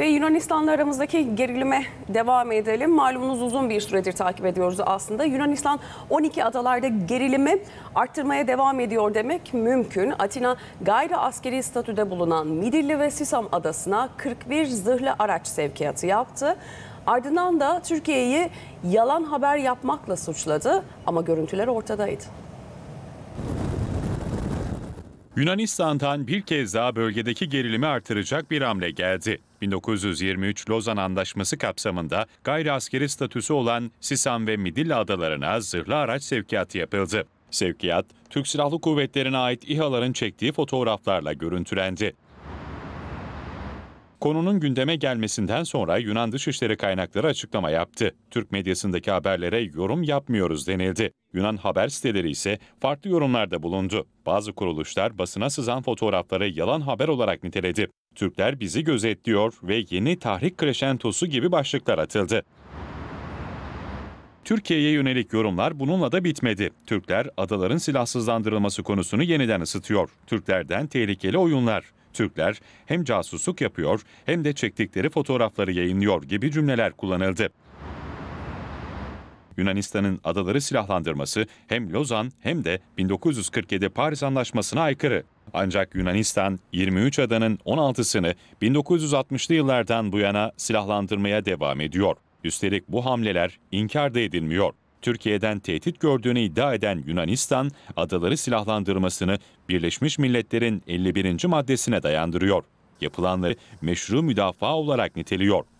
Ve Yunanistan'la aramızdaki gerilime devam edelim. Malumunuz uzun bir süredir takip ediyoruz aslında. Yunanistan 12 adalarda gerilimi arttırmaya devam ediyor demek mümkün. Atina gayri askeri statüde bulunan Midilli ve Sisam adasına 41 zırhlı araç sevkiyatı yaptı. Ardından da Türkiye'yi yalan haber yapmakla suçladı ama görüntüler ortadaydı. Yunanistan'dan bir kez daha bölgedeki gerilimi artıracak bir hamle geldi. 1923 Lozan Antlaşması kapsamında gayri askeri statüsü olan Sisan ve Midilli adalarına zırhlı araç sevkiyatı yapıldı. Sevkiyat, Türk Silahlı Kuvvetleri'ne ait İHA'ların çektiği fotoğraflarla görüntülendi. Konunun gündeme gelmesinden sonra Yunan Dışişleri kaynakları açıklama yaptı. Türk medyasındaki haberlere yorum yapmıyoruz denildi. Yunan haber siteleri ise farklı yorumlarda bulundu. Bazı kuruluşlar basına sızan fotoğrafları yalan haber olarak niteledi. Türkler bizi gözetliyor ve yeni tahrik kreşentosu gibi başlıklar atıldı. Türkiye'ye yönelik yorumlar bununla da bitmedi. Türkler adaların silahsızlandırılması konusunu yeniden ısıtıyor. Türklerden tehlikeli oyunlar. Türkler hem casusluk yapıyor hem de çektikleri fotoğrafları yayınlıyor gibi cümleler kullanıldı. Yunanistan'ın adaları silahlandırması hem Lozan hem de 1947 Paris Anlaşması'na aykırı. Ancak Yunanistan 23 adanın 16'sını 1960'lı yıllardan bu yana silahlandırmaya devam ediyor. Üstelik bu hamleler inkar da edilmiyor. Türkiye'den tehdit gördüğünü iddia eden Yunanistan, adaları silahlandırmasını Birleşmiş Milletler'in 51. maddesine dayandırıyor. Yapılanları meşru müdafaa olarak niteliyor.